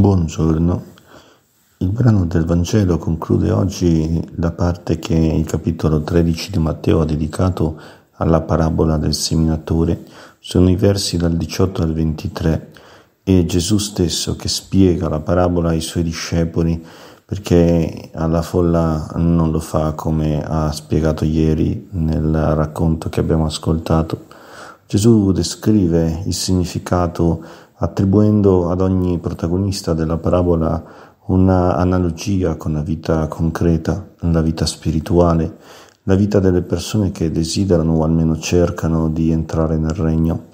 Buongiorno. Il brano del Vangelo conclude oggi la parte che il capitolo 13 di Matteo ha dedicato alla parabola del seminatore. Sono i versi dal 18 al 23 e Gesù stesso che spiega la parabola ai suoi discepoli perché alla folla non lo fa come ha spiegato ieri nel racconto che abbiamo ascoltato. Gesù descrive il significato attribuendo ad ogni protagonista della parabola una analogia con la vita concreta, la vita spirituale, la vita delle persone che desiderano o almeno cercano di entrare nel regno.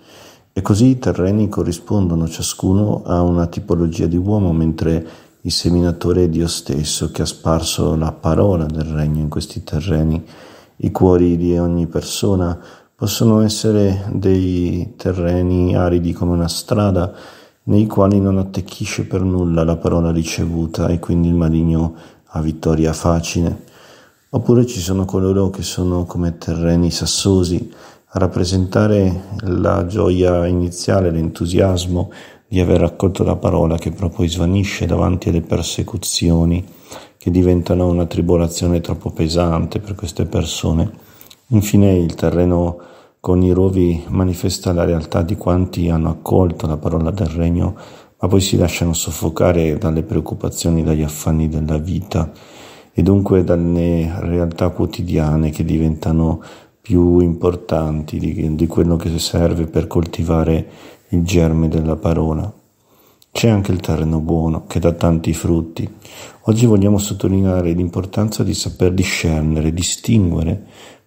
E così i terreni corrispondono ciascuno a una tipologia di uomo, mentre il seminatore è Dio stesso che ha sparso la parola del regno in questi terreni. I cuori di ogni persona possono essere dei terreni aridi come una strada nei quali non attecchisce per nulla la parola ricevuta e quindi il maligno ha vittoria facile. Oppure ci sono coloro che sono come terreni sassosi a rappresentare la gioia iniziale, l'entusiasmo di aver raccolto la parola che però poi svanisce davanti alle persecuzioni che diventano una tribolazione troppo pesante per queste persone Infine il terreno con i rovi manifesta la realtà di quanti hanno accolto la parola del regno, ma poi si lasciano soffocare dalle preoccupazioni, dagli affanni della vita e dunque dalle realtà quotidiane che diventano più importanti di, di quello che serve per coltivare il germe della parola. C'è anche il terreno buono che dà tanti frutti. Oggi vogliamo sottolineare l'importanza di saper discernere, distinguere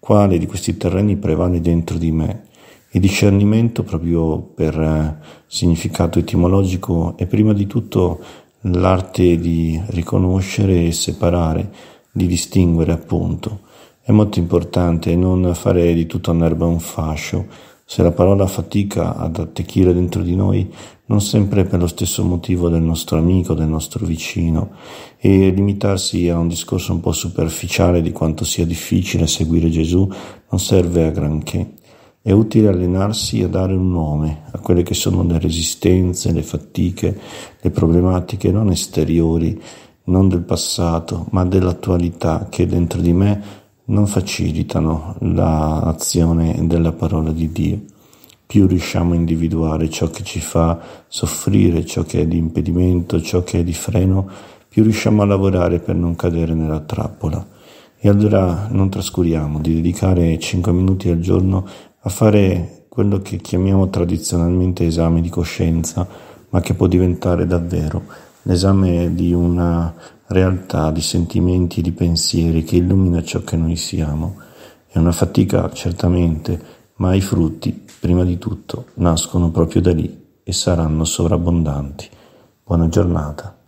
quale di questi terreni prevale dentro di me. Il discernimento, proprio per eh, significato etimologico, è prima di tutto l'arte di riconoscere e separare, di distinguere appunto. È molto importante non fare di tutta un'erba un fascio, se la parola fatica ad attecchire dentro di noi, non sempre per lo stesso motivo del nostro amico, del nostro vicino, e limitarsi a un discorso un po' superficiale di quanto sia difficile seguire Gesù non serve a granché. È utile allenarsi a dare un nome a quelle che sono le resistenze, le fatiche, le problematiche non esteriori, non del passato, ma dell'attualità che dentro di me non facilitano l'azione della parola di Dio. Più riusciamo a individuare ciò che ci fa soffrire, ciò che è di impedimento, ciò che è di freno, più riusciamo a lavorare per non cadere nella trappola. E allora non trascuriamo di dedicare 5 minuti al giorno a fare quello che chiamiamo tradizionalmente esame di coscienza, ma che può diventare davvero l'esame di una realtà di sentimenti e di pensieri che illumina ciò che noi siamo. È una fatica, certamente, ma i frutti, prima di tutto, nascono proprio da lì e saranno sovrabbondanti. Buona giornata.